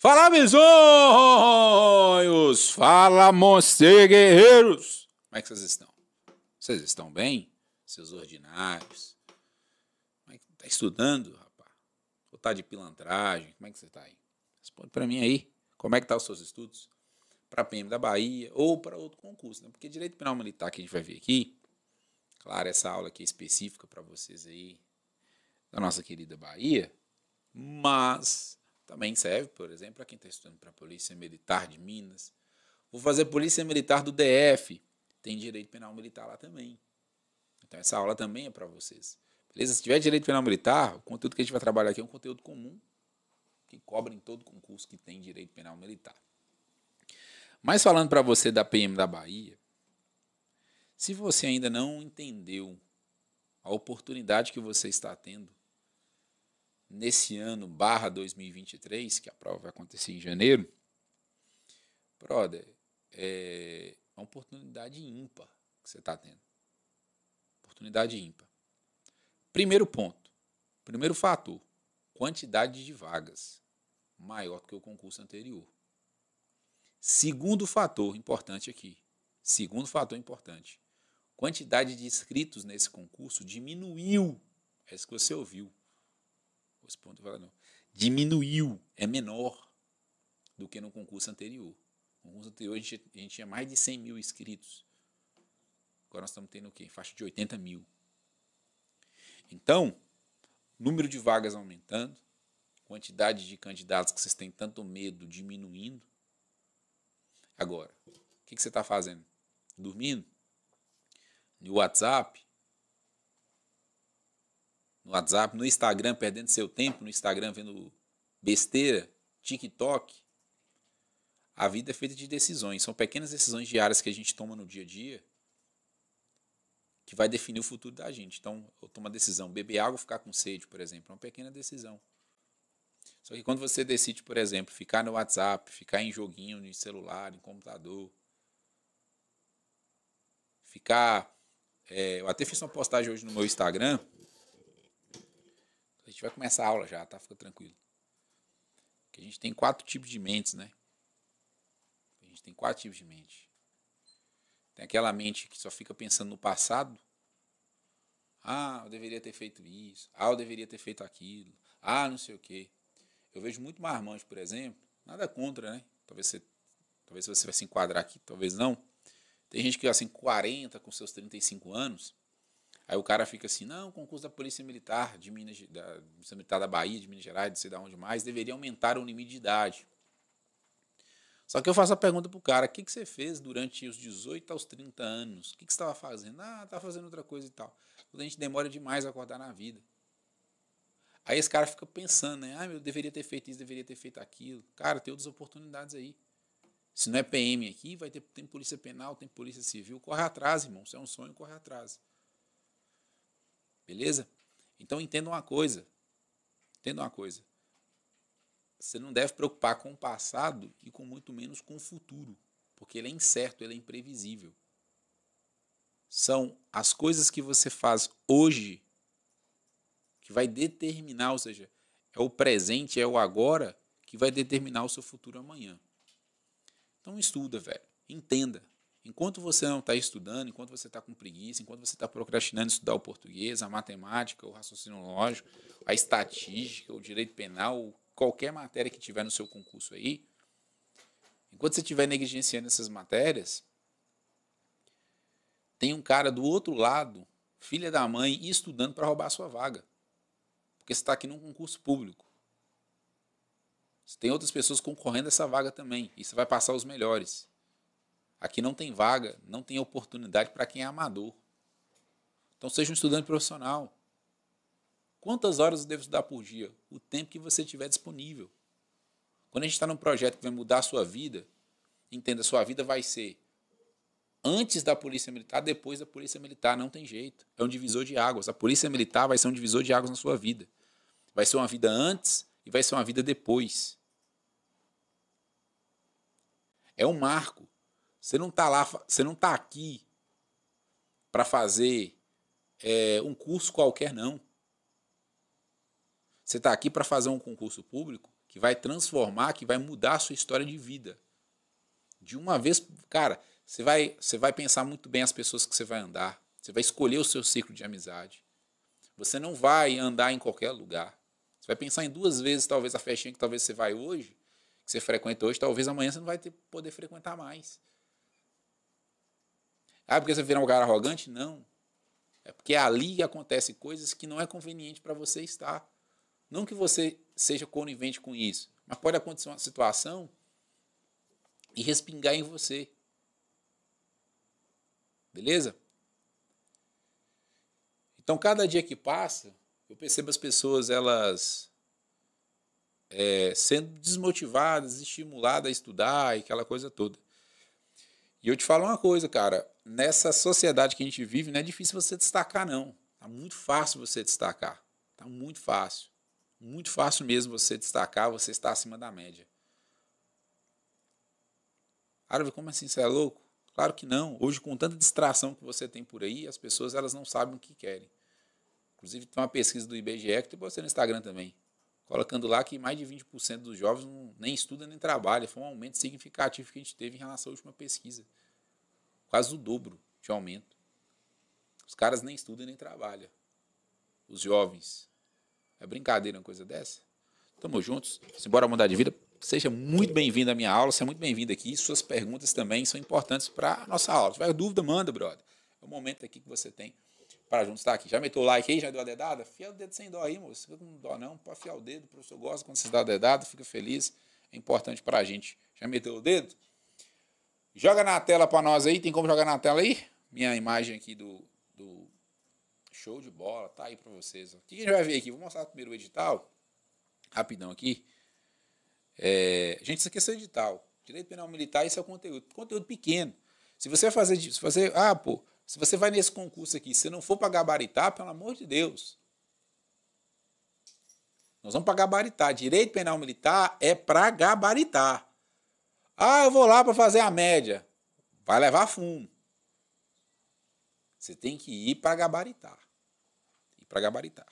Fala, bisonhos! Fala, monstros guerreiros! Como é que vocês estão? Vocês estão bem? Seus ordinários? Como é que tá estudando, rapaz? Ou tá de pilantragem? Como é que você tá aí? Responde para mim aí. Como é que tá os seus estudos? Para PM da Bahia ou para outro concurso, né? Porque direito penal militar que a gente vai ver aqui, claro, essa aula aqui é específica para vocês aí da nossa querida Bahia, mas também serve, por exemplo, para quem está estudando para a Polícia Militar de Minas. Vou fazer Polícia Militar do DF. Tem direito penal militar lá também. Então essa aula também é para vocês. Beleza? Se tiver direito penal militar, o conteúdo que a gente vai trabalhar aqui é um conteúdo comum que cobre em todo concurso que tem direito penal militar. Mas falando para você da PM da Bahia, se você ainda não entendeu a oportunidade que você está tendo nesse ano barra 2023, que a prova vai acontecer em janeiro, brother, é uma oportunidade ímpar que você está tendo. Oportunidade ímpar. Primeiro ponto, primeiro fator, quantidade de vagas maior do que o concurso anterior. Segundo fator importante aqui, segundo fator importante, quantidade de inscritos nesse concurso diminuiu. É isso que você ouviu concurso público não diminuiu, é menor do que no concurso anterior. No concurso anterior a gente, a gente tinha mais de 100 mil inscritos. Agora nós estamos tendo o quê? Faixa de 80 mil. Então, número de vagas aumentando, quantidade de candidatos que vocês têm tanto medo diminuindo. Agora, o que, que você está fazendo? Dormindo? No WhatsApp? no WhatsApp, no Instagram, perdendo seu tempo, no Instagram vendo besteira, TikTok. A vida é feita de decisões, são pequenas decisões diárias que a gente toma no dia a dia que vai definir o futuro da gente. Então, eu tomo a decisão, beber água ou ficar com sede, por exemplo, é uma pequena decisão. Só que quando você decide, por exemplo, ficar no WhatsApp, ficar em joguinho, no celular, em computador, ficar. É, eu até fiz uma postagem hoje no meu Instagram a gente vai começar a aula já, tá? Fica tranquilo. Porque a gente tem quatro tipos de mentes, né? A gente tem quatro tipos de mente. Tem aquela mente que só fica pensando no passado. Ah, eu deveria ter feito isso. Ah, eu deveria ter feito aquilo. Ah, não sei o quê. Eu vejo muito marmanjo, por exemplo. Nada contra, né? Talvez você, talvez você vai se enquadrar aqui, talvez não. Tem gente que assim, 40, com seus 35 anos, Aí o cara fica assim, não, o concurso da Polícia Militar de Minas da Polícia Militar da Bahia, de Minas Gerais, de sei de onde mais, deveria aumentar o limite de idade. Só que eu faço a pergunta pro cara, o que, que você fez durante os 18 aos 30 anos? O que, que você estava fazendo? Ah, estava fazendo outra coisa e tal. a gente demora demais a acordar na vida. Aí esse cara fica pensando, né? Ah, eu deveria ter feito isso, deveria ter feito aquilo. Cara, tem outras oportunidades aí. Se não é PM aqui, vai ter tem polícia penal, tem polícia civil, corre atrás, irmão. Se é um sonho, corre atrás. Beleza? Então entenda uma coisa. Entenda uma coisa. Você não deve preocupar com o passado e com muito menos com o futuro, porque ele é incerto, ele é imprevisível. São as coisas que você faz hoje que vai determinar, ou seja, é o presente, é o agora que vai determinar o seu futuro amanhã. Então estuda, velho. Entenda. Enquanto você não está estudando, enquanto você está com preguiça, enquanto você está procrastinando estudar o português, a matemática, o raciocínio lógico, a estatística, o direito penal, qualquer matéria que tiver no seu concurso aí, enquanto você estiver negligenciando essas matérias, tem um cara do outro lado, filha da mãe, estudando para roubar a sua vaga. Porque você está aqui num concurso público. Você tem outras pessoas concorrendo a essa vaga também. E você vai passar os melhores. Aqui não tem vaga, não tem oportunidade para quem é amador. Então seja um estudante profissional. Quantas horas eu devo estudar por dia? O tempo que você tiver disponível. Quando a gente está num projeto que vai mudar a sua vida, entenda, a sua vida vai ser antes da polícia militar, depois da polícia militar, não tem jeito. É um divisor de águas. A polícia militar vai ser um divisor de águas na sua vida. Vai ser uma vida antes e vai ser uma vida depois. É um marco. Você não está lá, você não está aqui para fazer é, um curso qualquer, não. Você está aqui para fazer um concurso público que vai transformar, que vai mudar a sua história de vida. De uma vez, cara, você vai, você vai pensar muito bem as pessoas que você vai andar. Você vai escolher o seu ciclo de amizade. Você não vai andar em qualquer lugar. Você vai pensar em duas vezes, talvez, a festinha que talvez você vai hoje, que você frequenta hoje, talvez amanhã você não vai ter, poder frequentar mais. Ah, porque você virar um cara arrogante? Não. É porque ali acontecem coisas que não é conveniente para você estar. Não que você seja conivente com isso, mas pode acontecer uma situação e respingar em você. Beleza? Então, cada dia que passa, eu percebo as pessoas elas é, sendo desmotivadas, estimuladas a estudar e aquela coisa toda. E eu te falo uma coisa, cara, nessa sociedade que a gente vive, não é difícil você destacar, não. Tá muito fácil você destacar. Tá muito fácil. Muito fácil mesmo você destacar, você está acima da média. Árabe, como assim? Você é louco? Claro que não. Hoje, com tanta distração que você tem por aí, as pessoas elas não sabem o que querem. Inclusive, tem uma pesquisa do IBGE que tem você no Instagram também colocando lá que mais de 20% dos jovens não, nem estuda nem trabalha. Foi um aumento significativo que a gente teve em relação à última pesquisa. Quase o dobro de aumento. Os caras nem estudam nem trabalham. Os jovens. É brincadeira uma coisa dessa? Tamo juntos. Simbora mudar de vida. Seja muito bem-vindo à minha aula, seja muito bem-vindo aqui. Suas perguntas também são importantes para a nossa aula. Se tiver dúvida, manda, brother. É o momento aqui que você tem para juntos estar tá aqui. Já meteu o like aí? Já deu a dedada? Fia o dedo sem dó aí, moço. Fica com dó não. Pode afiar o dedo. O professor gosta quando você dá a dedada, fica feliz. É importante para a gente. Já meteu o dedo? Joga na tela para nós aí. Tem como jogar na tela aí? Minha imagem aqui do, do show de bola. Tá aí para vocês. O que a gente vai ver aqui? Vou mostrar primeiro o edital. Rapidão aqui. É... Gente, isso aqui é seu edital. Direito Penal Militar, esse é o conteúdo. Conteúdo pequeno. Se você fazer. Se você. Ah, pô se você vai nesse concurso aqui, se não for para gabaritar, pelo amor de Deus. Nós vamos para gabaritar. Direito penal militar é para gabaritar. Ah, eu vou lá para fazer a média. Vai levar fumo. Você tem que ir para gabaritar. Ir para gabaritar.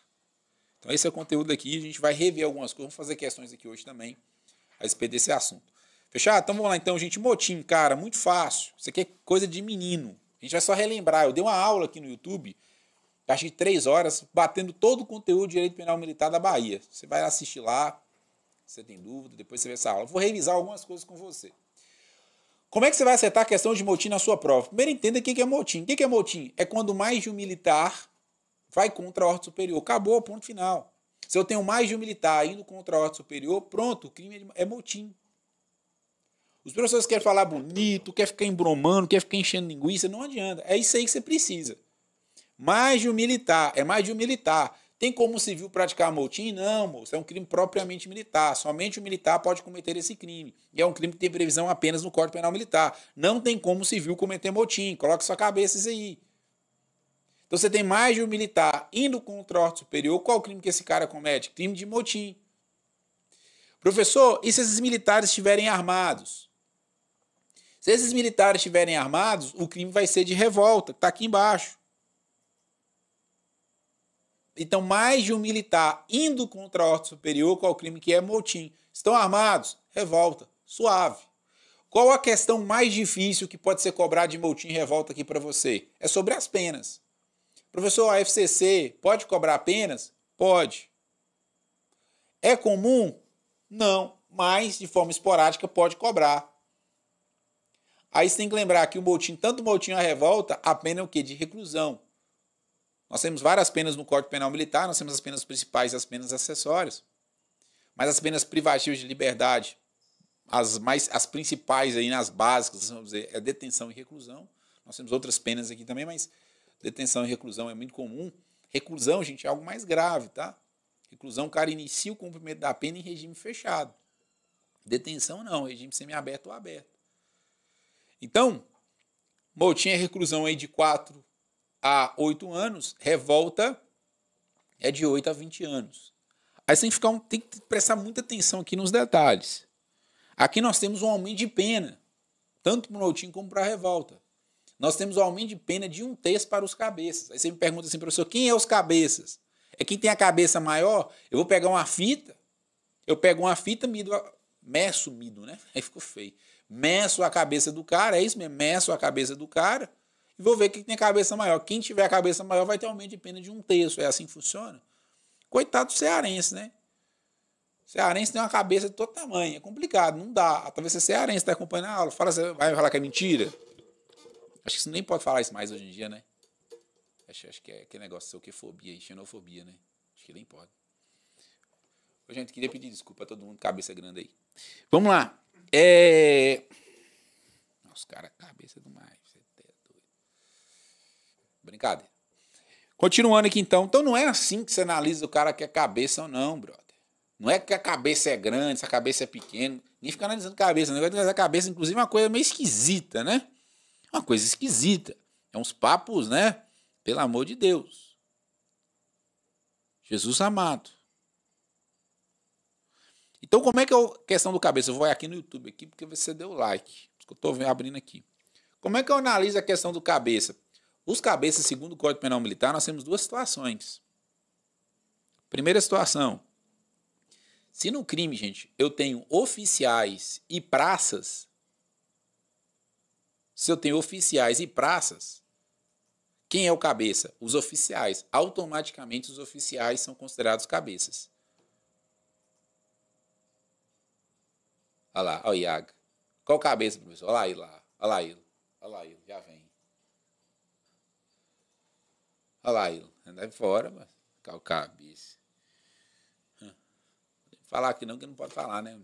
Então esse é o conteúdo aqui. A gente vai rever algumas coisas. Vamos fazer questões aqui hoje também a respeito desse assunto. Fechado? Então vamos lá então, gente. Motim, cara, muito fácil. Isso aqui é coisa de menino. A gente vai só relembrar. Eu dei uma aula aqui no YouTube, acho que três horas, batendo todo o conteúdo de direito penal militar da Bahia. Você vai assistir lá, você tem dúvida, depois você vê essa aula. Vou revisar algumas coisas com você. Como é que você vai acertar a questão de motim na sua prova? Primeiro entenda o que é motim. O que é motim? É quando mais de um militar vai contra a ordem superior. Acabou, ponto final. Se eu tenho mais de um militar indo contra a ordem superior, pronto, o crime é, é motim. Os professores querem falar bonito, querem ficar embromando, querem ficar enchendo linguiça, não adianta. É isso aí que você precisa. Mais de um militar, é mais de um militar. Tem como o civil praticar motim? Não, moço. É um crime propriamente militar. Somente o militar pode cometer esse crime. E é um crime que tem previsão apenas no Código Penal Militar. Não tem como o civil cometer motim. Coloque sua cabeça isso aí. Então você tem mais de um militar indo contra o ordem superior. Qual o crime que esse cara comete? Crime de motim. Professor, e se esses militares estiverem armados? Se esses militares estiverem armados, o crime vai ser de revolta, que está aqui embaixo. Então, mais de um militar indo contra a ordem superior, qual o crime que é motim? Estão armados? Revolta. Suave. Qual a questão mais difícil que pode ser cobrada de motim e revolta aqui para você? É sobre as penas. Professor, a FCC pode cobrar penas? Pode. É comum? Não, mas de forma esporádica pode cobrar. Aí você tem que lembrar que o motim, tanto o motim a revolta, a pena é o quê? De reclusão. Nós temos várias penas no Código Penal Militar, nós temos as penas principais e as penas acessórias. Mas as penas privativas de liberdade, as mais as principais aí, nas né, básicas, vamos dizer, é detenção e reclusão. Nós temos outras penas aqui também, mas detenção e reclusão é muito comum. Reclusão, gente, é algo mais grave, tá? Reclusão, o cara inicia o cumprimento da pena em regime fechado. Detenção não, regime semiaberto ou aberto. Então, Moutinho é reclusão aí de 4 a 8 anos, revolta é de 8 a 20 anos. Aí tem que, ficar um, tem que prestar muita atenção aqui nos detalhes. Aqui nós temos um aumento de pena, tanto para o Moutinho como para a revolta. Nós temos um aumento de pena de um terço para os cabeças. Aí você me pergunta assim, professor, quem é os cabeças? É quem tem a cabeça maior? Eu vou pegar uma fita, eu pego uma fita, mido, meço, mido, né? Aí ficou feio meço a cabeça do cara, é isso mesmo, meço a cabeça do cara e vou ver quem tem cabeça maior. Quem tiver a cabeça maior vai ter aumento de pena de um terço, é assim que funciona. Coitado do cearense, né? cearense tem uma cabeça de todo tamanho, é complicado, não dá. Talvez você é cearense está acompanhando a aula, fala, vai falar que é mentira. Acho que você nem pode falar isso mais hoje em dia, né? Acho, acho que é aquele negócio de fobia xenofobia, né? Acho que nem pode. gente, queria pedir desculpa a todo mundo, cabeça grande aí. Vamos lá. É. Os caras, cabeça tá doido. Brincadeira. Continuando aqui então. Então não é assim que você analisa o cara que é cabeça ou não, brother. Não é que a cabeça é grande, se a cabeça é pequena. nem fica analisando cabeça. O negócio de analisar cabeça, inclusive, é uma coisa meio esquisita, né? Uma coisa esquisita. É uns papos, né? Pelo amor de Deus. Jesus amado. Então, como é que eu. É questão do cabeça, eu vou aqui no YouTube aqui, porque você deu like. eu estou abrindo aqui. Como é que eu analiso a questão do cabeça? Os cabeças, segundo o Código Penal Militar, nós temos duas situações. Primeira situação. Se no crime, gente, eu tenho oficiais e praças. Se eu tenho oficiais e praças, quem é o cabeça? Os oficiais. Automaticamente os oficiais são considerados cabeças. Olha lá, olha o Iago. Qual cabeça, professor? Olha lá ele lá. Olha lá ele. Olha lá ele, já vem. Olha lá ele. Anda fora, mas. Qual cabeça? Hum. Falar aqui não, que não pode falar, né?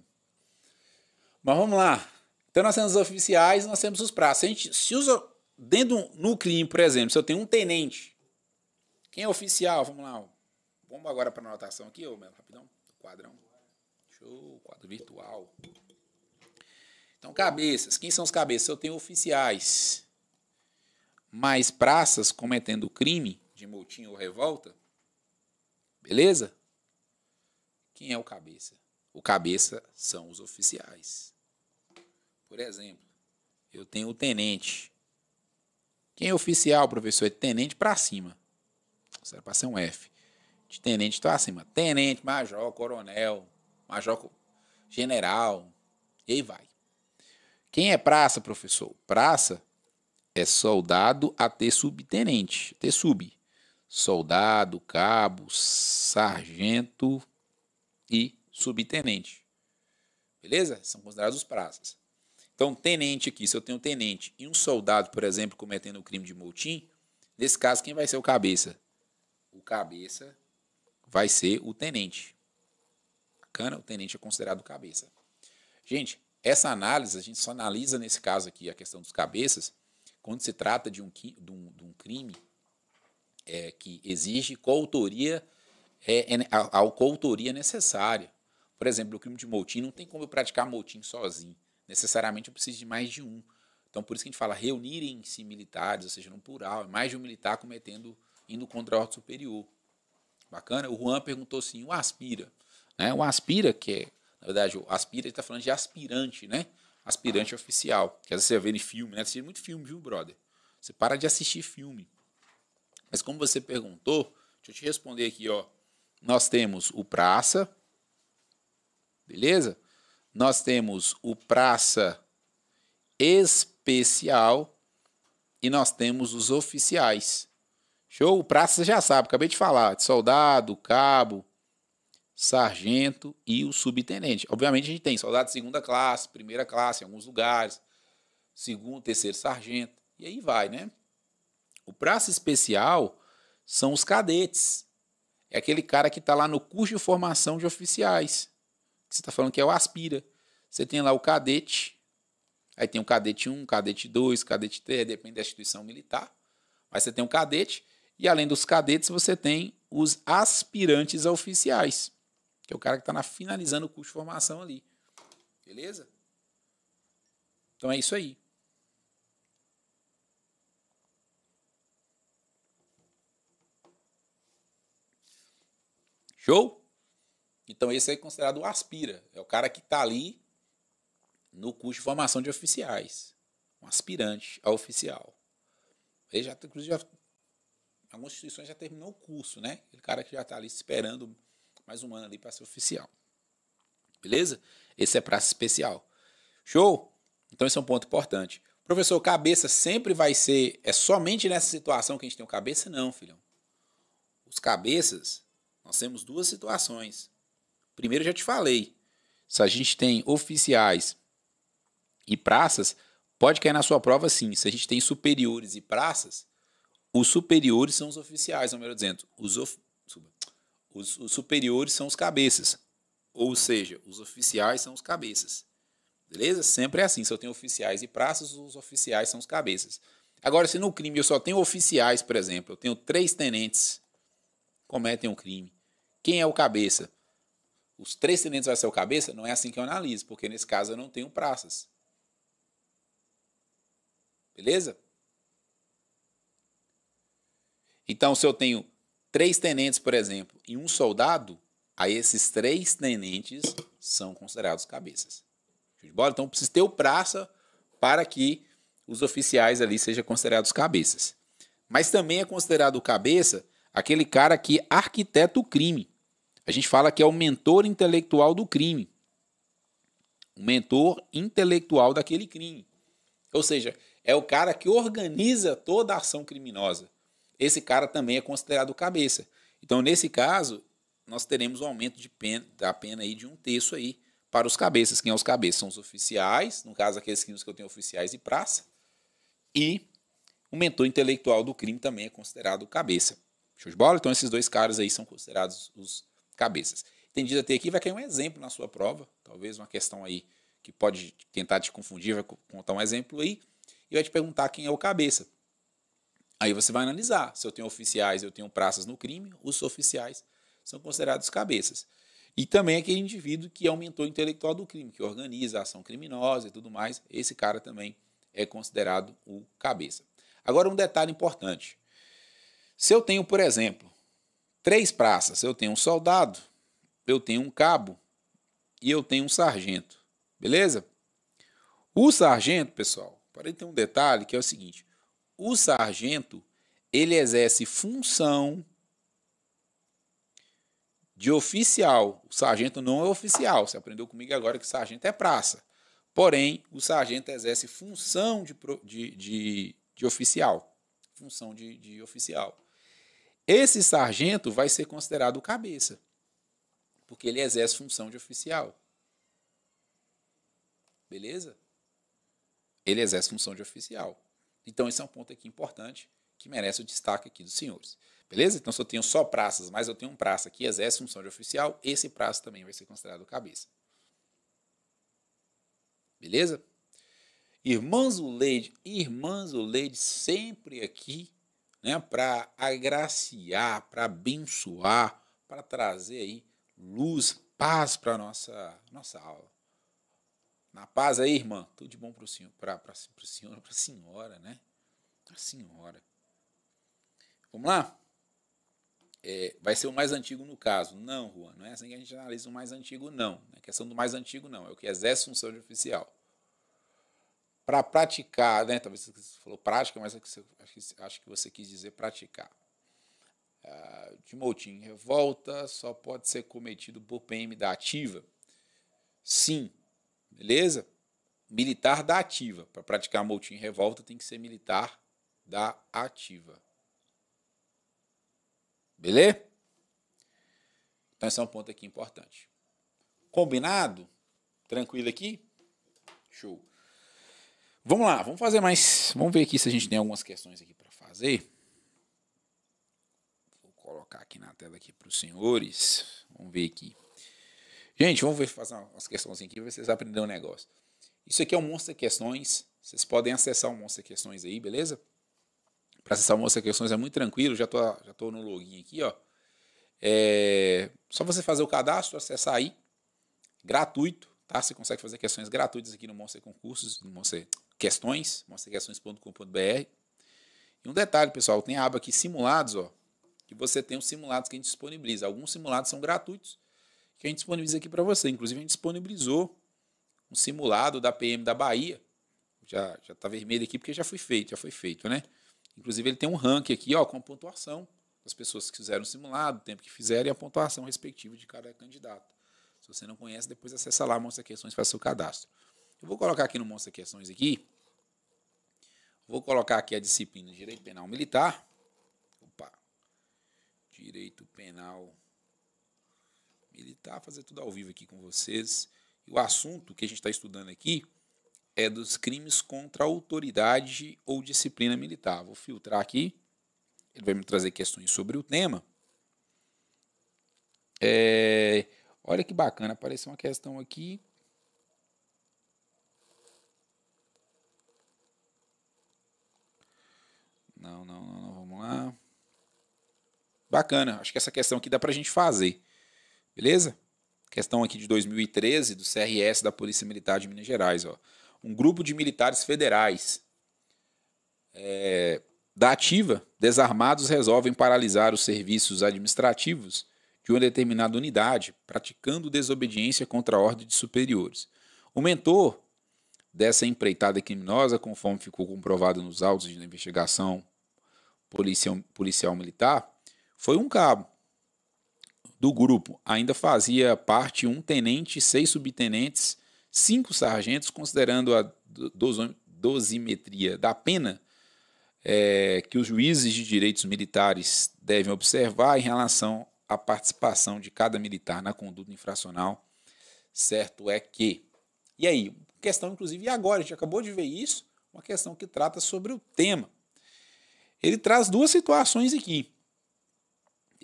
Mas vamos lá. Então nós temos os oficiais nós temos os praças. Se, a gente, se usa dentro no crime, por exemplo, se eu tenho um tenente, quem é oficial? Vamos lá. Vamos agora para a anotação aqui, ô, meu, rapidão. Quadrão. Show, quadro virtual. Então, cabeças. Quem são os cabeças? Eu tenho oficiais. Mais praças cometendo crime de motim ou revolta. Beleza? Quem é o cabeça? O cabeça são os oficiais. Por exemplo, eu tenho o tenente. Quem é oficial, professor? É tenente para cima. Isso era para ser um F. De tenente para cima. Tenente, major, coronel, major, general. E aí vai. Quem é praça, professor? Praça é soldado até subtenente, até sub. Soldado, cabo, sargento e subtenente. Beleza? São considerados os praças. Então, tenente aqui, se eu tenho um tenente e um soldado, por exemplo, cometendo o um crime de motim, nesse caso, quem vai ser o cabeça? O cabeça vai ser o tenente. Bacana? O tenente é considerado cabeça. Gente, essa análise, a gente só analisa nesse caso aqui a questão dos cabeças, quando se trata de um, de um, de um crime é, que exige coautoria, é, é a, a coautoria necessária. Por exemplo, o crime de motim, não tem como eu praticar motim sozinho. Necessariamente eu preciso de mais de um. Então, por isso que a gente fala reunirem-se militares, ou seja, no plural, é mais de um militar cometendo, indo contra a ordem superior. Bacana? O Juan perguntou assim, o Aspira. Né? O Aspira, que é na verdade, o aspira, ele tá falando de aspirante, né? Aspirante oficial. quer dizer você vê em filme, né? Você vê muito filme, viu, brother? Você para de assistir filme. Mas como você perguntou, deixa eu te responder aqui, ó. Nós temos o Praça, beleza? Nós temos o Praça Especial e nós temos os oficiais. Show? O Praça você já sabe, acabei de falar, de soldado, cabo, sargento e o subtenente. Obviamente a gente tem soldado de segunda classe, primeira classe em alguns lugares, segundo, terceiro sargento, e aí vai, né? O praça especial são os cadetes. É aquele cara que está lá no curso de formação de oficiais. você está falando que é o aspira. Você tem lá o cadete, aí tem o cadete 1, cadete 2, cadete 3, depende da instituição militar. Mas você tem o cadete, e além dos cadetes, você tem os aspirantes a oficiais que é o cara que está finalizando o curso de formação ali. Beleza? Então é isso aí. Show? Então esse é considerado o aspira. É o cara que está ali no curso de formação de oficiais. Um aspirante a oficial. Ele já, inclusive, já, algumas instituições já terminou o curso, né? Aquele cara que já está ali esperando mais um ano ali para ser oficial. Beleza? Esse é praça especial. Show? Então esse é um ponto importante. Professor, cabeça sempre vai ser. É somente nessa situação que a gente tem o cabeça? Não, filhão. Os cabeças, nós temos duas situações. Primeiro, já te falei. Se a gente tem oficiais e praças, pode cair na sua prova sim. Se a gente tem superiores e praças, os superiores são os oficiais, ou melhor dizendo, os, of, os, os superiores são os cabeças. Ou seja, os oficiais são os cabeças. Beleza? Sempre é assim. Se eu tenho oficiais e praças, os oficiais são os cabeças. Agora, se no crime eu só tenho oficiais, por exemplo, eu tenho três tenentes cometem um crime. Quem é o cabeça? Os três tenentes vai ser o cabeça? Não é assim que eu analiso, porque nesse caso eu não tenho praças. Beleza? Então, se eu tenho três tenentes, por exemplo, e um soldado, aí esses três tenentes são considerados cabeças. Então precisa ter o praça para que os oficiais ali sejam considerados cabeças. Mas também é considerado cabeça aquele cara que arquiteta o crime. A gente fala que é o mentor intelectual do crime. O mentor intelectual daquele crime. Ou seja, é o cara que organiza toda a ação criminosa esse cara também é considerado cabeça. Então, nesse caso, nós teremos um aumento de pena, da pena aí de um terço aí para os cabeças. Quem são é os cabeças? São os oficiais, no caso, aqueles crimes que eu tenho oficiais e praça. E o mentor intelectual do crime também é considerado cabeça. Show de bola? Então, esses dois caras aí são considerados os cabeças. Entendido até aqui, vai cair um exemplo na sua prova, talvez uma questão aí que pode tentar te confundir, vai contar um exemplo aí, e vai te perguntar quem é o cabeça. Aí você vai analisar se eu tenho oficiais, eu tenho praças no crime, os oficiais são considerados cabeças. E também aquele indivíduo que aumentou o intelectual do crime, que organiza a ação criminosa e tudo mais, esse cara também é considerado o cabeça. Agora, um detalhe importante. Se eu tenho, por exemplo, três praças, eu tenho um soldado, eu tenho um cabo e eu tenho um sargento, beleza? O sargento, pessoal, para ele ter um detalhe que é o seguinte: o sargento, ele exerce função de oficial. O sargento não é oficial. Você aprendeu comigo agora que sargento é praça. Porém, o sargento exerce função de, de, de, de oficial. Função de, de oficial. Esse sargento vai ser considerado cabeça, porque ele exerce função de oficial. Beleza? Ele exerce função de oficial. Então, esse é um ponto aqui importante que merece o destaque aqui dos senhores. Beleza? Então, se eu tenho só praças, mas eu tenho um praça que exerce função de oficial, esse praça também vai ser considerado cabeça. Beleza? Irmãs Leide, irmãs Leide, sempre aqui né, para agraciar, para abençoar, para trazer aí luz, paz para nossa nossa aula. Na paz aí, irmã. Tudo de bom para o senhor, para a senhora, para a senhora, né? Para a senhora. Vamos lá? É, vai ser o mais antigo no caso. Não, Juan, não é assim que a gente analisa o mais antigo, não. A é questão do mais antigo, não. É o que exerce função de oficial. Para praticar, né? Talvez você falou prática, mas é acho que você quis dizer praticar. Ah, de motim revolta só pode ser cometido por PM da ativa? Sim, Beleza? Militar da ativa. Para praticar motim em revolta tem que ser militar da ativa. Beleza? Então esse é um ponto aqui importante. Combinado? Tranquilo aqui? Show. Vamos lá, vamos fazer mais. Vamos ver aqui se a gente tem algumas questões aqui para fazer. Vou colocar aqui na tela aqui para os senhores. Vamos ver aqui. Gente, vamos ver, fazer umas questões aqui para vocês aprenderem um negócio. Isso aqui é o Monster Questões. Vocês podem acessar o Monster Questões aí, beleza? Para acessar o Monster Questões é muito tranquilo. Já tô, já tô no login aqui, ó. É só você fazer o cadastro, acessar aí. Gratuito, tá? Você consegue fazer questões gratuitas aqui no Monster Concursos, no Monster Questões, monsterquestões.com.br. E um detalhe, pessoal, tem a aba aqui simulados, ó, que você tem os simulados que a gente disponibiliza. Alguns simulados são gratuitos, que a gente disponibiliza aqui para você. Inclusive, a gente disponibilizou um simulado da PM da Bahia. Já, já tá vermelho aqui porque já foi feito, já foi feito, né? Inclusive, ele tem um ranking aqui, ó, com a pontuação das pessoas que fizeram o simulado, o tempo que fizeram e a pontuação respectiva de cada candidato. Se você não conhece, depois acessa lá Monstra Questões faz faça seu cadastro. Eu vou colocar aqui no Monstra Questões aqui. Vou colocar aqui a disciplina Direito Penal Militar. Opa. Direito Penal Militar militar, fazer tudo ao vivo aqui com vocês. E o assunto que a gente está estudando aqui é dos crimes contra a autoridade ou disciplina militar. Vou filtrar aqui. Ele vai me trazer questões sobre o tema. É, olha que bacana, apareceu uma questão aqui. Não, não, não, não, vamos lá. Bacana, acho que essa questão aqui dá para a gente fazer. Beleza? Questão aqui de 2013 do CRS da Polícia Militar de Minas Gerais. Ó. Um grupo de militares federais é, da ativa, desarmados, resolvem paralisar os serviços administrativos de uma determinada unidade, praticando desobediência contra a ordem de superiores. O mentor dessa empreitada criminosa, conforme ficou comprovado nos autos de investigação policial, policial militar, foi um cabo do grupo. Ainda fazia parte um tenente, seis subtenentes, cinco sargentos, considerando a dosimetria da pena é, que os juízes de direitos militares devem observar em relação à participação de cada militar na conduta infracional. Certo é que. E aí, questão, inclusive, e agora? A gente acabou de ver isso, uma questão que trata sobre o tema. Ele traz duas situações aqui.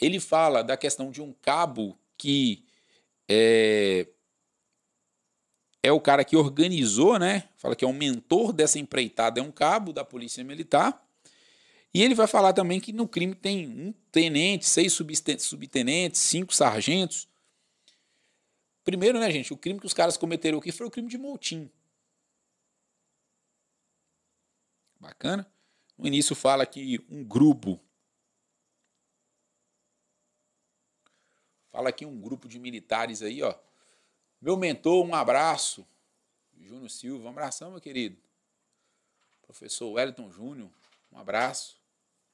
Ele fala da questão de um cabo que é, é o cara que organizou, né? Fala que é um mentor dessa empreitada, é um cabo da Polícia Militar. E ele vai falar também que no crime tem um tenente, seis subtenentes, cinco sargentos. Primeiro, né, gente, o crime que os caras cometeram aqui foi o crime de motim. Bacana? No início fala que um grupo Fala aqui um grupo de militares aí, ó. Meu mentor, um abraço. Júnior Silva, um abração, meu querido. Professor Wellington Júnior, um abraço.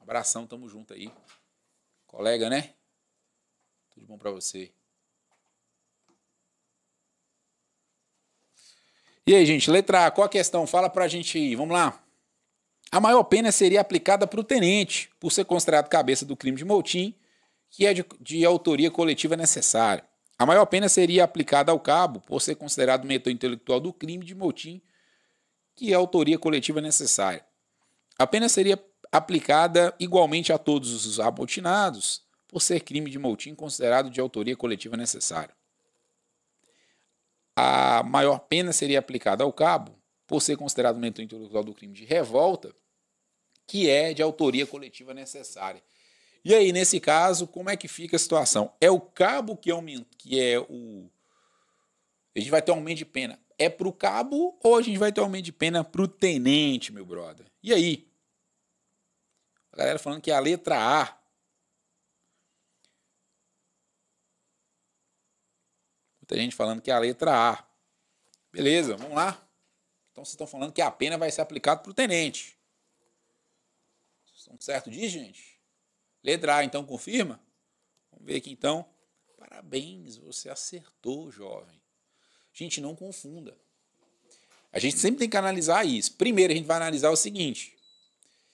Um abração, tamo junto aí. Colega, né? Tudo bom para você. E aí, gente, letra A, qual a questão? Fala pra gente aí, vamos lá. A maior pena seria aplicada para o tenente, por ser considerado cabeça do crime de motim que é de, de autoria coletiva necessária. A maior pena seria aplicada ao cabo por ser considerado mentor intelectual do crime de motim, que é autoria coletiva necessária. A pena seria aplicada igualmente a todos os abotinados por ser crime de motim considerado de autoria coletiva necessária. A maior pena seria aplicada ao cabo por ser considerado mentor intelectual do crime de revolta, que é de autoria coletiva necessária. E aí, nesse caso, como é que fica a situação? É o cabo que aumenta, é que é o. A gente vai ter um aumento de pena. É pro cabo ou a gente vai ter um aumento de pena pro tenente, meu brother? E aí? A galera falando que é a letra A. Muita gente falando que é a letra A. Beleza, vamos lá. Então vocês estão falando que a pena vai ser aplicada pro tenente. Vocês estão certo disso, gente? Letra A, então, confirma? Vamos ver aqui, então. Parabéns, você acertou, jovem. Gente, não confunda. A gente sempre tem que analisar isso. Primeiro, a gente vai analisar o seguinte.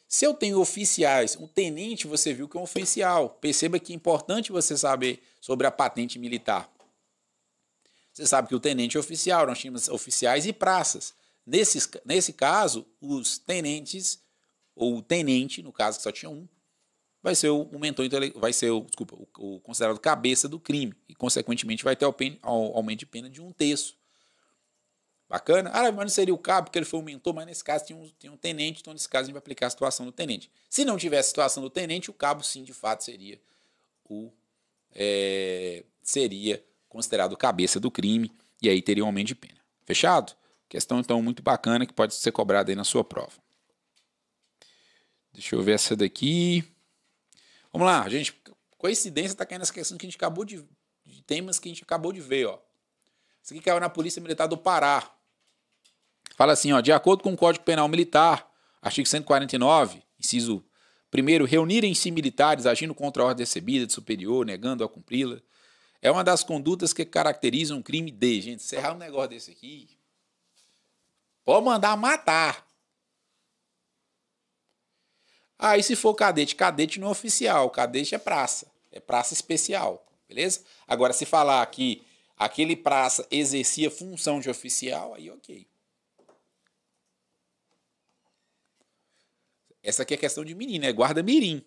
Se eu tenho oficiais, um tenente, você viu que é um oficial. Perceba que é importante você saber sobre a patente militar. Você sabe que o tenente é oficial, nós tínhamos oficiais e praças. Nesse, nesse caso, os tenentes, ou o tenente, no caso que só tinha um, vai ser o, mentor vai ser o, desculpa, o, o, considerado cabeça do crime e consequentemente vai ter o pen, aumento de pena de um terço. Bacana? Ah, mas não seria o cabo porque ele foi o mentor, mas nesse caso tem um, tem um tenente, então nesse caso a gente vai aplicar a situação do tenente. Se não tivesse a situação do tenente, o cabo sim, de fato, seria o é, seria considerado cabeça do crime e aí teria um aumento de pena. Fechado? Questão então muito bacana que pode ser cobrada aí na sua prova. Deixa eu ver essa daqui. Vamos lá, gente. Coincidência está caindo nessa questão que a gente acabou de. de temas que a gente acabou de ver, ó. Isso aqui caiu na Polícia Militar do Pará. Fala assim, ó. De acordo com o Código Penal Militar, artigo 149, inciso Primeiro, reunirem-se militares agindo contra a ordem recebida de superior, negando a cumpri-la, é uma das condutas que caracterizam um crime de. Gente, se errar um negócio desse aqui, pode mandar matar. Aí, se for cadete, cadete não é oficial, cadete é praça, é praça especial, beleza? Agora, se falar que aquele praça exercia função de oficial, aí ok. Essa aqui é questão de menino, é guarda mirim.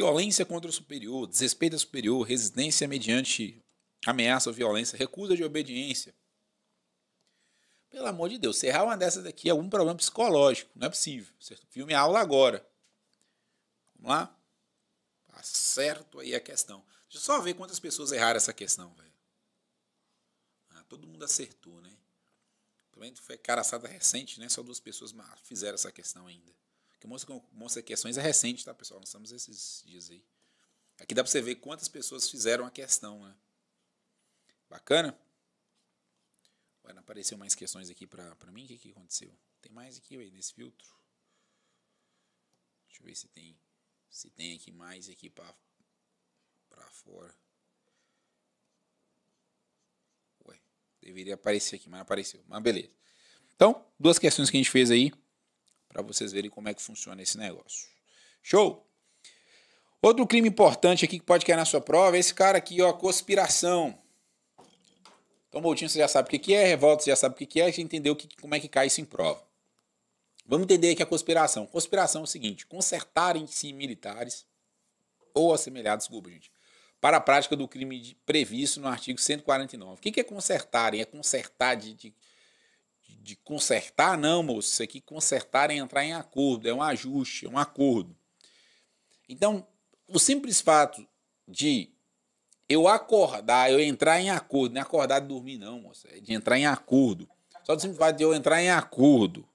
violência contra o superior, desrespeito ao superior, resistência mediante ameaça ou violência, recusa de obediência. Pelo amor de Deus, se errar uma dessas daqui é algum problema psicológico, não é possível. Certo? Filme é aula agora. Vamos lá? Acerto tá aí a questão. Deixa eu só ver quantas pessoas erraram essa questão, velho. Ah, todo mundo acertou, né? Também foi caraçada recente, né? Só duas pessoas fizeram essa questão ainda que mostra, Monstro Questões é recente, tá, pessoal? Nós estamos esses dias aí. Aqui dá para você ver quantas pessoas fizeram a questão, né? Bacana? Ué, não apareceu mais questões aqui para mim? O que, que aconteceu? Tem mais aqui, ué, nesse filtro. Deixa eu ver se tem, se tem aqui mais aqui para fora. Ué, deveria aparecer aqui, mas não apareceu. Mas beleza. Então, duas questões que a gente fez aí para vocês verem como é que funciona esse negócio. Show! Outro crime importante aqui que pode cair na sua prova é esse cara aqui, ó, conspiração. Então, Boltinho, você já sabe o que é, revolta, você já sabe o que é, a gente entendeu que, como é que cai isso em prova. Vamos entender aqui a é conspiração. Conspiração é o seguinte: consertarem-se militares ou assemelhados, desculpa, gente, para a prática do crime previsto no artigo 149. O que, que é consertarem? É consertar de, de de consertar, não, moço. Isso aqui é consertar é entrar em acordo, é um ajuste, é um acordo. Então, o simples fato de eu acordar, eu entrar em acordo, não é acordar e dormir, não, moço. É de entrar em acordo. Só do simples fato de eu entrar em acordo.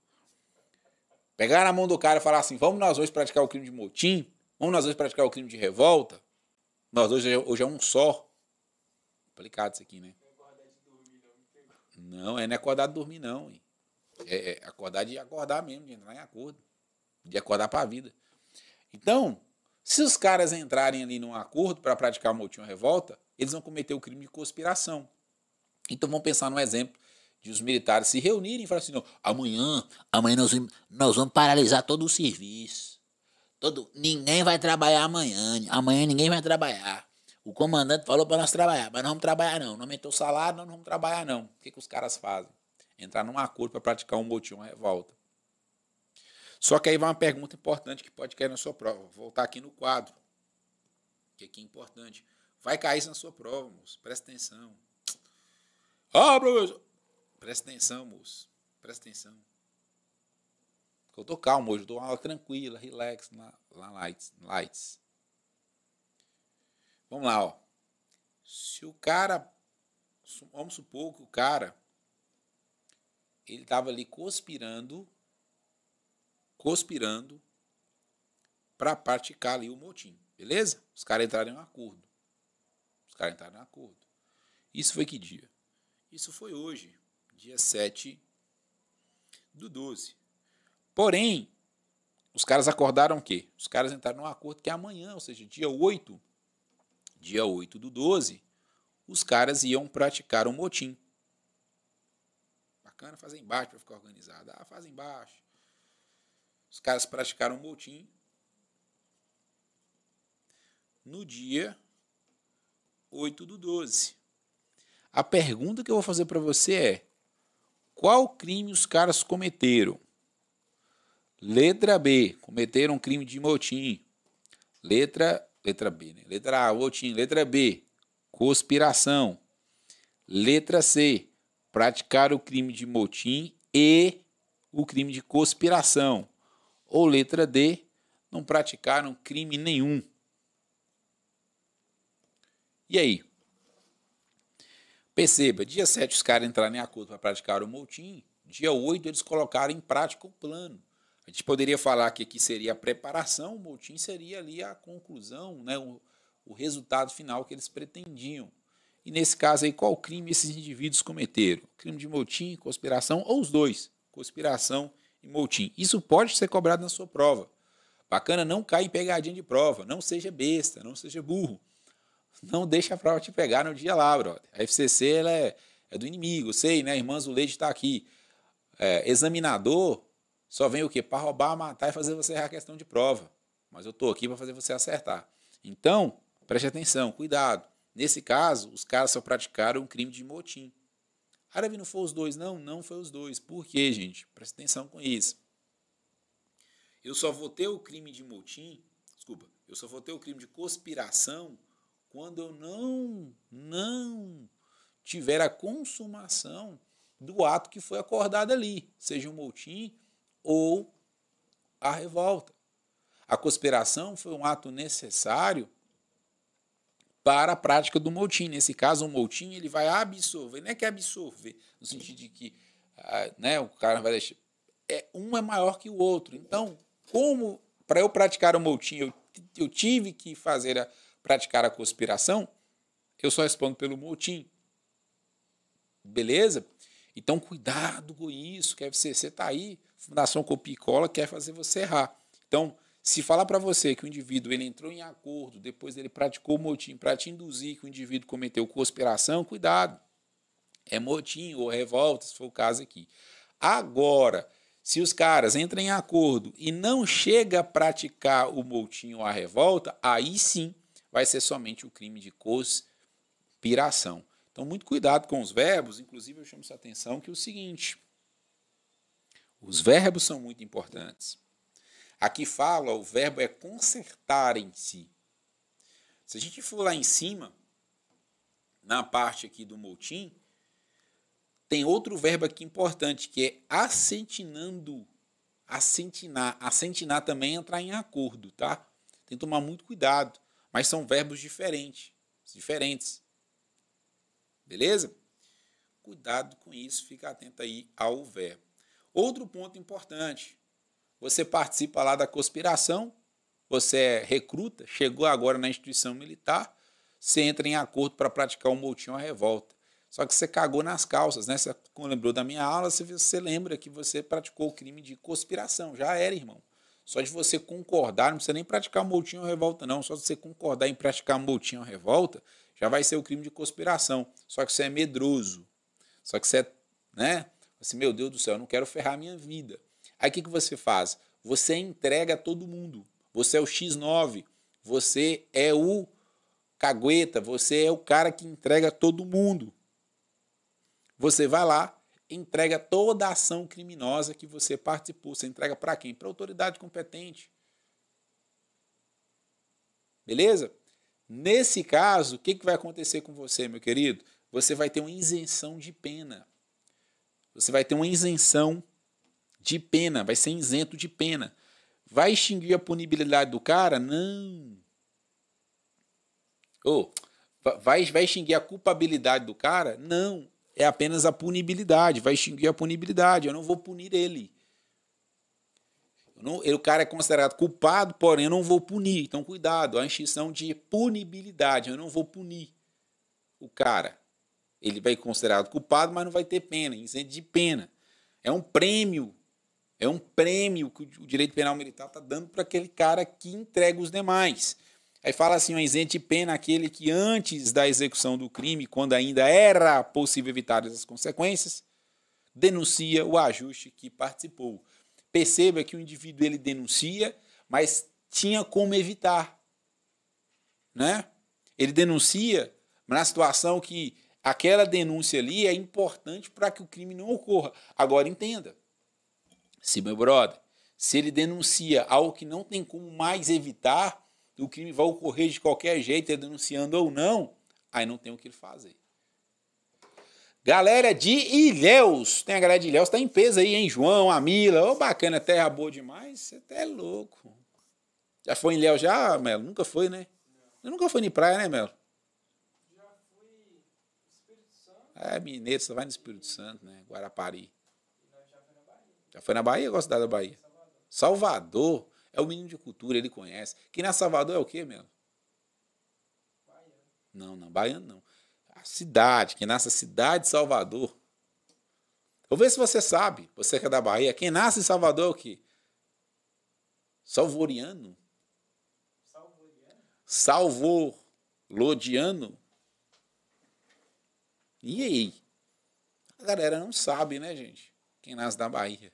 Pegar na mão do cara e falar assim: vamos nós dois praticar o crime de motim, vamos nós dois praticar o crime de revolta. Nós dois hoje é um só. Complicado isso aqui, né? Não, é não é acordar de dormir, não. É, é, acordar de acordar mesmo, de entrar em acordo. De acordar para a vida. Então, se os caras entrarem ali num acordo para praticar uma última revolta, eles vão cometer o crime de conspiração. Então vamos pensar no exemplo de os militares se reunirem e falar assim: não, amanhã, amanhã nós, nós vamos paralisar todo o serviço. Todo, ninguém vai trabalhar amanhã. Amanhã ninguém vai trabalhar. O comandante falou para nós trabalhar, mas não vamos trabalhar não. Não aumentou o salário, não vamos trabalhar não. O que, que os caras fazem? Entrar num acordo para praticar um motim, uma revolta. Só que aí vai uma pergunta importante que pode cair na sua prova. Vou voltar aqui no quadro, que aqui é importante. Vai cair isso na sua prova, moço. Presta atenção. Ah, professor! Presta atenção, moço. Presta atenção. Eu estou calmo hoje, eu uma aula tranquila, relax, lá, lá lights, lights. Vamos lá, ó. Se o cara. Vamos supor que o cara. Ele estava ali conspirando. Conspirando. Para praticar ali o motim. Beleza? Os caras entraram em um acordo. Os caras entraram em um acordo. Isso foi que dia? Isso foi hoje, dia 7 do 12. Porém, os caras acordaram o quê? Os caras entraram num acordo que é amanhã, ou seja, dia 8 dia 8 do 12, os caras iam praticar um motim. Bacana, fazer embaixo para ficar organizado. Ah, faz embaixo. Os caras praticaram um motim. No dia 8 do 12. A pergunta que eu vou fazer para você é: qual crime os caras cometeram? Letra B, cometeram um crime de motim. Letra Letra B, né? Letra A, Votin. Letra B, conspiração. Letra C, praticar o crime de motim e o crime de conspiração. Ou letra D, não praticaram crime nenhum. E aí? Perceba, dia 7 os caras entraram em acordo para praticar o motim, dia 8 eles colocaram em prática o plano. A gente poderia falar que aqui seria a preparação, o motim seria ali a conclusão, né, o, o resultado final que eles pretendiam. E nesse caso aí, qual crime esses indivíduos cometeram? Crime de motim, conspiração ou os dois? Conspiração e motim. Isso pode ser cobrado na sua prova. Bacana, não cai em pegadinha de prova, não seja besta, não seja burro. Não deixa a prova te pegar no dia lá, brother. A FCC ela é, é do inimigo, sei, né? Irmã Zuleide está aqui. É, examinador só vem o quê? Para roubar, matar e fazer você errar a questão de prova. Mas eu estou aqui para fazer você acertar. Então, preste atenção, cuidado. Nesse caso, os caras só praticaram um crime de motim. Árabe não foi os dois, não? Não foi os dois. Por quê, gente? Preste atenção com isso. Eu só vou ter o crime de motim, desculpa, eu só vou ter o crime de conspiração quando eu não, não tiver a consumação do ato que foi acordado ali, seja um motim ou a revolta. A conspiração foi um ato necessário para a prática do motim. Nesse caso, o motim ele vai absorver, não é que é absorver, no sentido de que ah, né, o cara vai deixar. É, um é maior que o outro. Então, como para eu praticar o motim eu, eu tive que fazer a, praticar a conspiração, eu só respondo pelo motim. Beleza? Então, cuidado com isso, que a FCC está aí Fundação Copia e Cola quer fazer você errar. Então, se falar para você que o indivíduo ele entrou em acordo, depois ele praticou motim para te induzir que o indivíduo cometeu conspiração, cuidado. É motim ou revolta, se for o caso aqui. Agora, se os caras entram em acordo e não chega a praticar o motim ou a revolta, aí sim vai ser somente o crime de conspiração. Então, muito cuidado com os verbos. Inclusive, eu chamo sua atenção que é o seguinte os verbos são muito importantes. Aqui fala, o verbo é consertar em si. Se a gente for lá em cima, na parte aqui do motim, tem outro verbo aqui importante, que é assentinando. Assentinar. Assentinar também é entrar em acordo, tá? Tem que tomar muito cuidado. Mas são verbos diferentes. Diferentes. Beleza? Cuidado com isso, fica atento aí ao verbo. Outro ponto importante: você participa lá da conspiração, você é recruta, chegou agora na instituição militar, você entra em acordo para praticar um motim ou revolta. Só que você cagou nas calças, né? Você lembrou da minha aula, você lembra que você praticou o crime de conspiração. Já era, irmão. Só de você concordar, não precisa nem praticar motim ou revolta, não. Só de você concordar em praticar motim ou revolta, já vai ser o crime de conspiração. Só que você é medroso. Só que você é, né? Assim, meu Deus do céu, eu não quero ferrar a minha vida. Aí o que, que você faz? Você entrega a todo mundo. Você é o X9, você é o cagueta, você é o cara que entrega todo mundo. Você vai lá, entrega toda a ação criminosa que você participou. Você entrega para quem? Para a autoridade competente. Beleza? Nesse caso, o que, que vai acontecer com você, meu querido? Você vai ter uma isenção de pena. Você vai ter uma isenção de pena, vai ser isento de pena. Vai extinguir a punibilidade do cara? Não. Oh, vai, vai extinguir a culpabilidade do cara? Não. É apenas a punibilidade. Vai extinguir a punibilidade. Eu não vou punir ele. Não, o cara é considerado culpado, porém eu não vou punir. Então, cuidado, a extinção de punibilidade, eu não vou punir o cara ele vai ser considerado culpado, mas não vai ter pena, incêndio de pena. É um prêmio, é um prêmio que o direito penal militar está dando para aquele cara que entrega os demais. Aí fala assim, o isento de pena aquele que antes da execução do crime, quando ainda era possível evitar as consequências, denuncia o ajuste que participou. Perceba que o indivíduo ele denuncia, mas tinha como evitar, né? Ele denuncia na situação que Aquela denúncia ali é importante para que o crime não ocorra. Agora entenda, se meu brother, se ele denuncia algo que não tem como mais evitar, o crime vai ocorrer de qualquer jeito, é denunciando ou não, aí não tem o que ele fazer. Galera de Ilhéus, tem a galera de Ilhéus, tá em peso aí, hein, João, a Mila, ô oh, bacana, terra boa demais, você até é louco. Já foi em Ilhéus já, Melo? Nunca foi, né? Eu nunca foi em praia, né, Melo? É mineiro, você vai no Espírito Santo, né? Guarapari. Já foi na Bahia? Qual cidade da Bahia? Salvador. Salvador. É o menino de cultura, ele conhece. Que na Salvador é o quê, meu? Baiano. Não, não, baiano não. A cidade, quem nasce na cidade de Salvador. Vou ver se você sabe, você que é da Bahia, quem nasce em Salvador é o quê? Salvoriano. Salvoriano? Salvor. Lodiano. E aí? A galera não sabe, né, gente? Quem nasce da Bahia.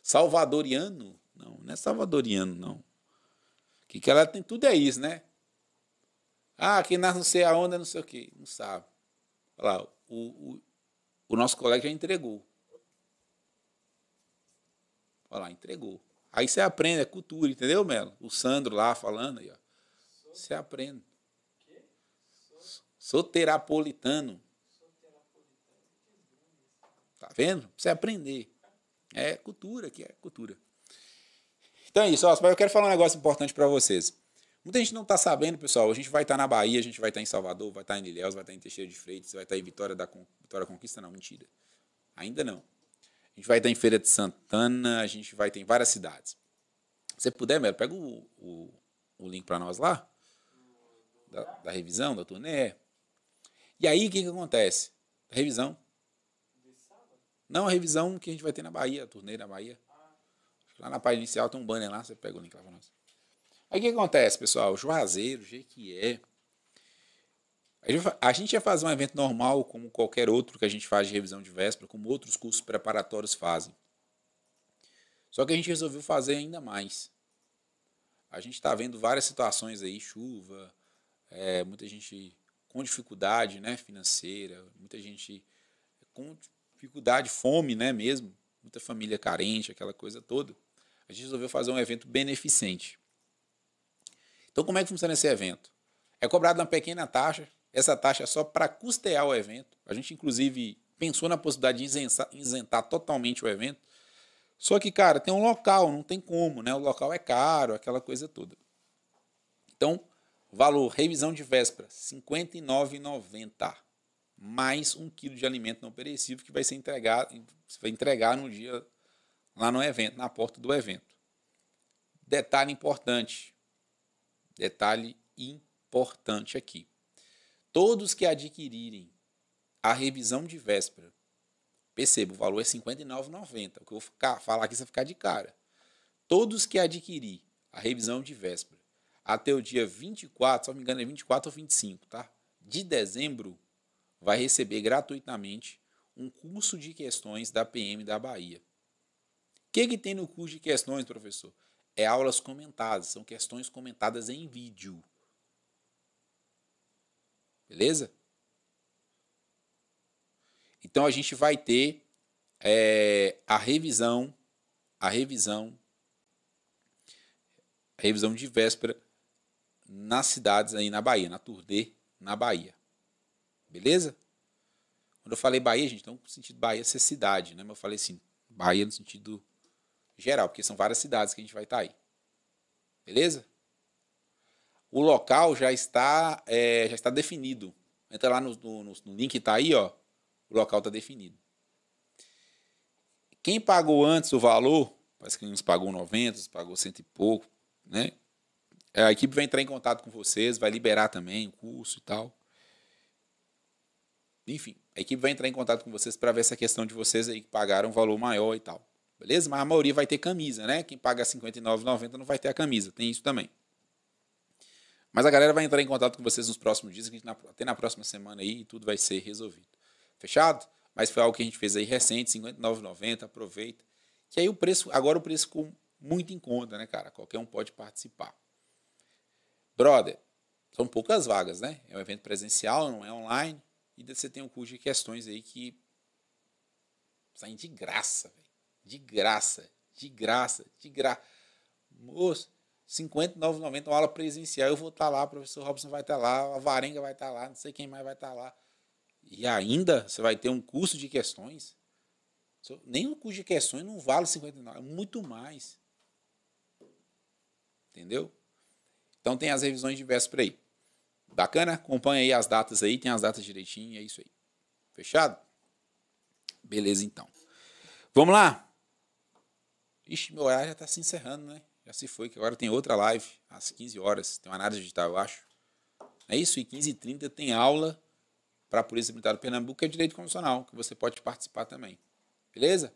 Salvadoriano? Não, não é salvadoriano, não. O que, que ela tem tudo é isso, né? Ah, quem nasce não sei aonde, não sei o quê. Não sabe. Olha lá, o, o, o nosso colega já entregou. Olha lá, entregou. Aí você aprende, é cultura, entendeu, Melo? O Sandro lá falando aí, ó. Você aprende. Soterapolitano. Tá vendo? Precisa aprender. É cultura, que é cultura. Então é isso, ó, eu quero falar um negócio importante para vocês. Muita gente não está sabendo, pessoal. A gente vai estar tá na Bahia, a gente vai estar tá em Salvador, vai estar tá em Ilhéus, vai estar tá em Teixeira de Freitas, vai estar tá em Vitória da Con... Vitória Conquista, não, mentira. Ainda não. A gente vai estar tá em Feira de Santana, a gente vai ter em várias cidades. Se puder, Melo, pega o, o, o link para nós lá, da, da revisão, da turnê. E aí o que, que acontece? Revisão. Não, a revisão que a gente vai ter na Bahia, a turnê na Bahia. Lá na página inicial tem um banner lá, você pega o link lá pra nós. Aí o que acontece, pessoal? Juazeiro, é. A gente ia fazer um evento normal, como qualquer outro que a gente faz de revisão de véspera, como outros cursos preparatórios fazem. Só que a gente resolveu fazer ainda mais. A gente está vendo várias situações aí, chuva, é, muita gente com dificuldade né, financeira, muita gente com dificuldade, fome né, mesmo, muita família carente, aquela coisa toda. A gente resolveu fazer um evento beneficente. Então, como é que funciona esse evento? É cobrado uma pequena taxa, essa taxa é só para custear o evento. A gente, inclusive, pensou na possibilidade de isentar, isentar totalmente o evento. Só que, cara, tem um local, não tem como, né? O local é caro, aquela coisa toda. Então, Valor, revisão de véspera, R$ 59,90. Mais um quilo de alimento não perecível que vai ser entregado, vai entregar no dia lá no evento, na porta do evento. Detalhe importante. Detalhe importante aqui. Todos que adquirirem a revisão de véspera, perceba, o valor é R$ 59,90. O que eu vou ficar, falar aqui, você vai ficar de cara. Todos que adquirir a revisão de véspera até o dia 24, se não me engano é 24 ou 25, tá? De dezembro, vai receber gratuitamente um curso de questões da PM da Bahia. O que, que tem no curso de questões, professor? É aulas comentadas, são questões comentadas em vídeo. Beleza? Então a gente vai ter é, a revisão, a revisão, a revisão de véspera nas cidades aí na Bahia, na turnê na Bahia. Beleza? Quando eu falei Bahia, gente, então no sentido Bahia ser cidade, né? Mas eu falei assim, Bahia no sentido geral, porque são várias cidades que a gente vai estar tá aí. Beleza? O local já está, é, já está definido. Entra lá no, no, no link que está aí, ó. O local está definido. Quem pagou antes o valor, parece que uns pagou 90, uns pagou cento e pouco, né? É, a equipe vai entrar em contato com vocês, vai liberar também o curso e tal. Enfim, a equipe vai entrar em contato com vocês para ver essa questão de vocês aí que pagaram um valor maior e tal. Beleza? Mas a maioria vai ter camisa, né? Quem paga R$59,90 não vai ter a camisa. Tem isso também. Mas a galera vai entrar em contato com vocês nos próximos dias, até na próxima semana aí, e tudo vai ser resolvido. Fechado? Mas foi algo que a gente fez aí recente, R$59,90, Aproveita. Que aí o preço, agora o preço ficou muito em conta, né, cara? Qualquer um pode participar. Brother, são poucas vagas, né? É um evento presencial, não é online. E você tem um curso de questões aí que saem de graça, véio. De graça, de graça, de graça. Moço, R$ 59,90 uma aula presencial. Eu vou estar tá lá, o professor Robson vai estar tá lá, a Varenga vai estar tá lá, não sei quem mais vai estar tá lá. E ainda você vai ter um curso de questões. Nem um curso de questões não vale 59, é muito mais. Entendeu? Então tem as revisões diversas por aí. Bacana? Acompanha aí as datas aí, tem as datas direitinho, é isso aí. Fechado? Beleza então. Vamos lá? Ixi, meu horário já está se encerrando, né? Já se foi, que agora tem outra live, às 15 horas. Tem uma análise digital, eu acho. É isso, e 15h30 tem aula para a Polícia Militar do Pernambuco, que é direito constitucional, que você pode participar também. Beleza?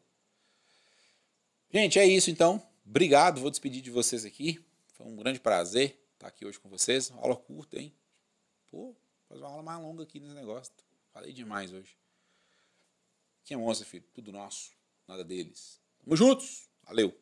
Gente, é isso então. Obrigado, vou despedir de vocês aqui. Foi um grande prazer estar aqui hoje com vocês. Uma aula curta, hein? Pô, faz uma aula mais longa aqui nesse negócio. Falei demais hoje. Que é monstro, filho. Tudo nosso, nada deles. Tamo juntos. Valeu.